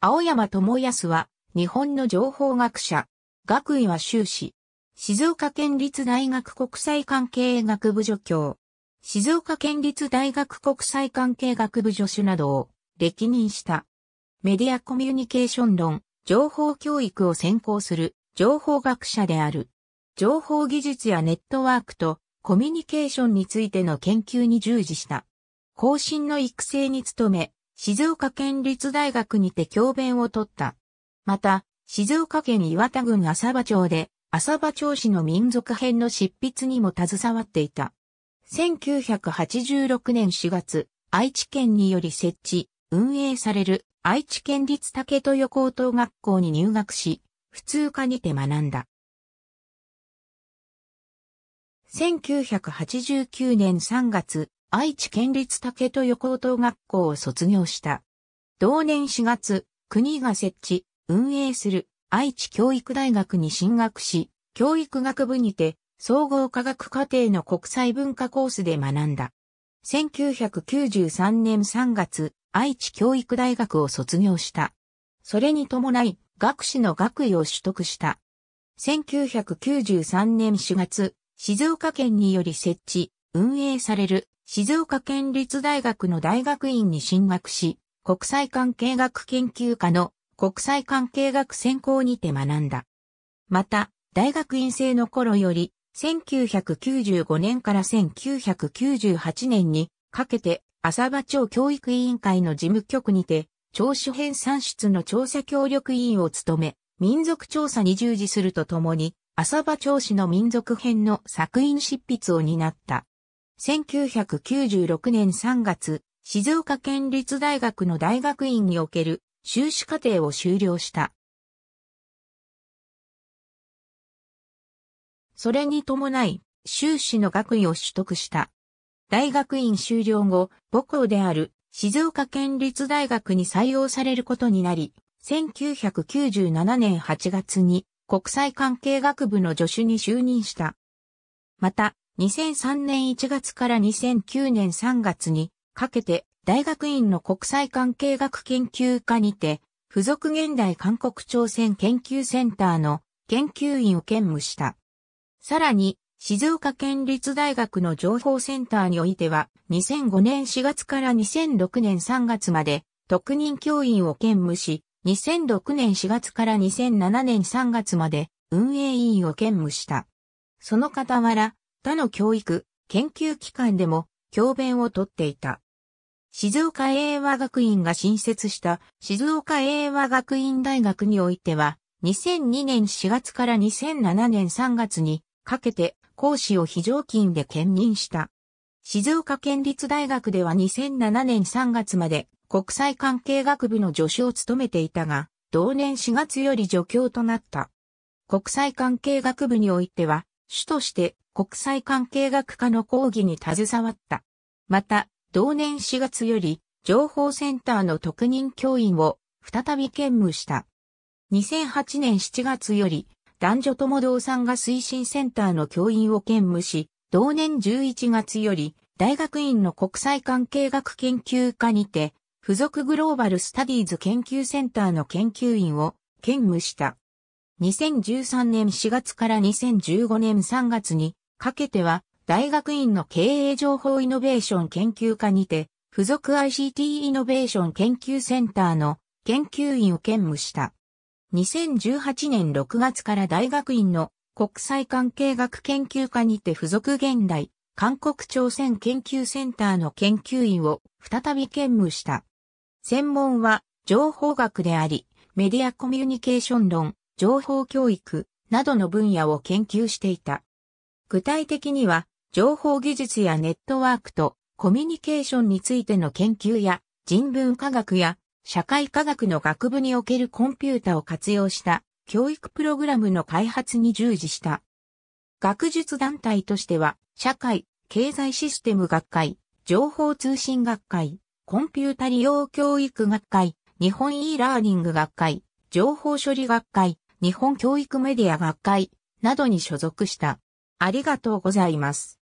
青山智康は、日本の情報学者。学位は修士。静岡県立大学国際関係学部助教。静岡県立大学国際関係学部助手などを歴任した。メディアコミュニケーション論、情報教育を専攻する情報学者である。情報技術やネットワークとコミュニケーションについての研究に従事した。後進の育成に努め、静岡県立大学にて教鞭を取った。また、静岡県岩田郡浅場町で、浅場町市の民族編の執筆にも携わっていた。1986年4月、愛知県により設置、運営される愛知県立竹豊高等学校に入学し、普通科にて学んだ。1989年3月、愛知県立竹豊高等学校を卒業した。同年4月、国が設置、運営する愛知教育大学に進学し、教育学部にて総合科学課程の国際文化コースで学んだ。1993年3月、愛知教育大学を卒業した。それに伴い、学士の学位を取得した。1993年4月、静岡県により設置、運営される静岡県立大学の大学院に進学し、国際関係学研究科の国際関係学専攻にて学んだ。また、大学院生の頃より、1995年から1998年にかけて、浅場町教育委員会の事務局にて、聴取編算出の調査協力委員を務め、民族調査に従事するとともに、浅場町市の民族編の作品執筆を担った。1996年3月、静岡県立大学の大学院における修士課程を修了した。それに伴い、修士の学位を取得した。大学院修了後、母校である静岡県立大学に採用されることになり、1997年8月に国際関係学部の助手に就任した。また、2003年1月から2009年3月にかけて大学院の国際関係学研究科にて、付属現代韓国朝鮮研究センターの研究員を兼務した。さらに、静岡県立大学の情報センターにおいては、2005年4月から2006年3月まで特任教員を兼務し、2006年4月から2007年3月まで運営委員を兼務した。その傍ら、他の教育、研究機関でも教鞭をとっていた。静岡英和学院が新設した静岡英和学院大学においては、2002年4月から2007年3月にかけて講師を非常勤で兼任した。静岡県立大学では2007年3月まで国際関係学部の助手を務めていたが、同年4月より助教となった。国際関係学部においては、主として国際関係学科の講義に携わった。また、同年4月より、情報センターの特任教員を再び兼務した。2008年7月より、男女共同産が推進センターの教員を兼務し、同年11月より、大学院の国際関係学研究科にて、付属グローバルスタディーズ研究センターの研究員を兼務した。2013年4月から2015年3月にかけては、大学院の経営情報イノベーション研究科にて、付属 ICT イノベーション研究センターの研究員を兼務した。2018年6月から大学院の国際関係学研究科にて付属現代、韓国朝鮮研究センターの研究員を再び兼務した。専門は情報学であり、メディアコミュニケーション論、情報教育などの分野を研究していた。具体的には、情報技術やネットワークとコミュニケーションについての研究や人文科学や社会科学の学部におけるコンピュータを活用した教育プログラムの開発に従事した。学術団体としては、社会、経済システム学会、情報通信学会、コンピュータ利用教育学会、日本 e ラーニング学会、情報処理学会、日本教育メディア学会などに所属した。ありがとうございます。